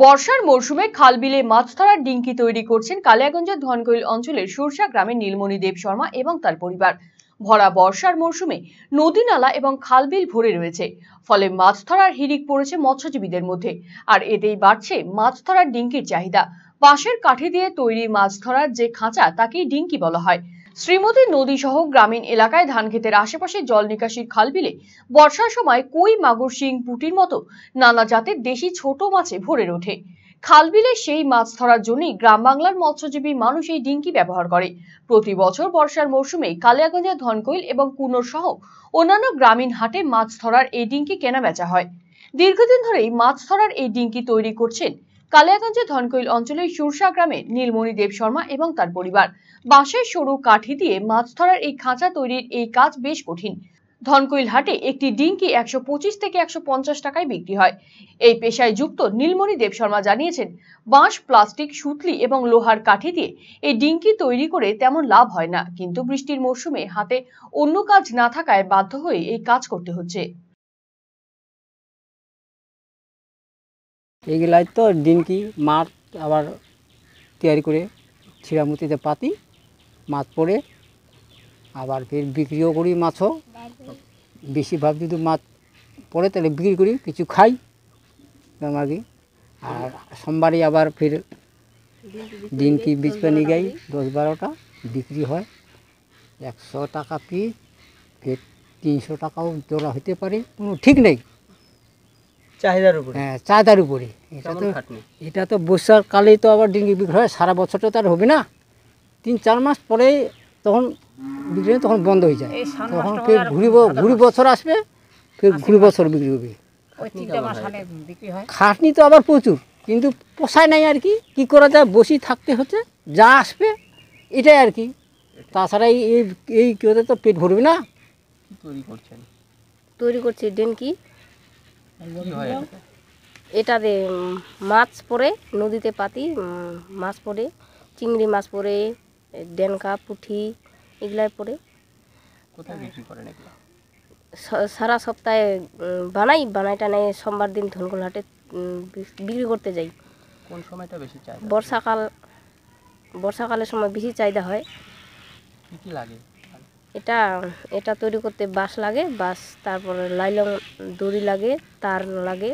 বর্ষার মরশুমে খাল বিলে মাছ ধরার ডিঙ্কি তৈরি করছেন কালিয়াগঞ্জের ধনকৈল অঞ্চলের সুরসা গ্রামের নীলমণি দেব শর্মা এবং তার পরিবার ভরা বর্ষার মরশুমে নদী নালা এবং খালবিল ভরে রয়েছে ফলে মাছ ধরার হিড়িক পড়েছে মৎস্যজীবীদের মধ্যে আর এতেই বাড়ছে মাছ ধরার ডিঙ্কির চাহিদা বাঁশের কাঠি দিয়ে তৈরি মাছ ধরার যে খাঁচা তাকেই ডিঙ্কি বলা হয় শ্রীমতী নদী সহ গ্রামীণ এলাকায় ধান ক্ষেতের আশেপাশে জল নিকাশির খাল বিলে বর্ষার সময় কই মাগুর শিং পুটির মতো নানা জাতের দেশি ছোট মাছে ভরে ওঠে খালবিলে সেই মাছ ধরার জন্যই গ্রাম বাংলার মৎস্যজীবী মানুষ এই ডিঙ্কি ব্যবহার করে প্রতি বছর বর্ষার মৌসুমে কালিয়াগঞ্জের ধনকৈল এবং কুনোর সহ অন্যান্য গ্রামীণ হাটে মাছ ধরার এই ডিঙ্কি কেনা বেচা হয় দীর্ঘদিন ধরেই মাছ ধরার এই ডিঙ্কি তৈরি করছেন কালিয়াগঞ্জের ধনকৈল অঞ্চলের সুরসা গ্রামে নীলমণি দেব শর্মা এবং তার পরিবার বাঁশের সরু কাঠি দিয়ে মাছ ধরার এই খাঁচা তৈরির এই কাজ বেশ কঠিন ধনকৈল হাটে একটি ডিঙ্কি একশো পঁচিশ থেকে একশো পঞ্চাশ টাকায় বিক্রি হয় এই পেশায় যুক্ত নীলমণি দেব শর্মা জানিয়েছেন বাঁশ প্লাস্টিক সুতলি এবং লোহার কাঠি দিয়ে এই ডিঙ্কি তৈরি করে তেমন লাভ হয় না কিন্তু বৃষ্টির মরশুমে হাতে অন্য কাজ না থাকায় বাধ্য হয়ে এই কাজ করতে হচ্ছে এইগুলাই তো ডিঙ্কি মাঠ আবার তৈরি করে ছিড়ামুতিতে পাতি মাছ পড়ে আবার ফের বিক্রিও করি মাছও বেশিরভাগ যদি মাছ পড়ে তাহলে বিক্রি করি কিছু খাই আমার আর সোমবারই আবার ফের ডিঙ্কি বীজ পানি গাই দশ বারোটা বিক্রি হয় একশো টাকা পিস ফের তিনশো টাকাও জোড়া হতে পারে কোনো ঠিক নেই চাহিদার উপরে হ্যাঁ উপরে এটা তো এটা তো তো আবার ডিঙ্গি বিক্রি হয় সারা বছর তো তার হবে না তিন চার মাস পরেই তখন বিক্রি তখন বন্ধ হয়ে যায় তখন ফের ঘুরি ঘুরি বছর আসবে ফের ঘুরি বছর বিক্রি হবে খাটনি তো আবার প্রচুর কিন্তু পোষায় নাই আর কি কী করা যায় বসি থাকতে হচ্ছে যা আসবে এটাই আর কি তাছাড়া এই এই কেউ তো পেট ভরবে না তৈরি তৈরি করছে ডেন কি এটা দে মাছ পড়ে নদীতে পাতি মাছ পড়ে চিংড়ি মাছ পড়ে ডেনকা পুঁঠি এগুলাই পড়ে হ্যাঁ। সারা সপ্তাহে বানাই বানাই টানাই সোমবার দিন ধনকুল হাটে বিক্রি করতে যাই কোন সময়টা বেশি চাই বর্ষাকাল বর্ষাকালের সময় বেশি চাহিদা হয় কী কী লাগে এটা এটা তৈরি করতে বাঁশ লাগে বাঁশ তারপরে লাইলং দড়ি লাগে তার লাগে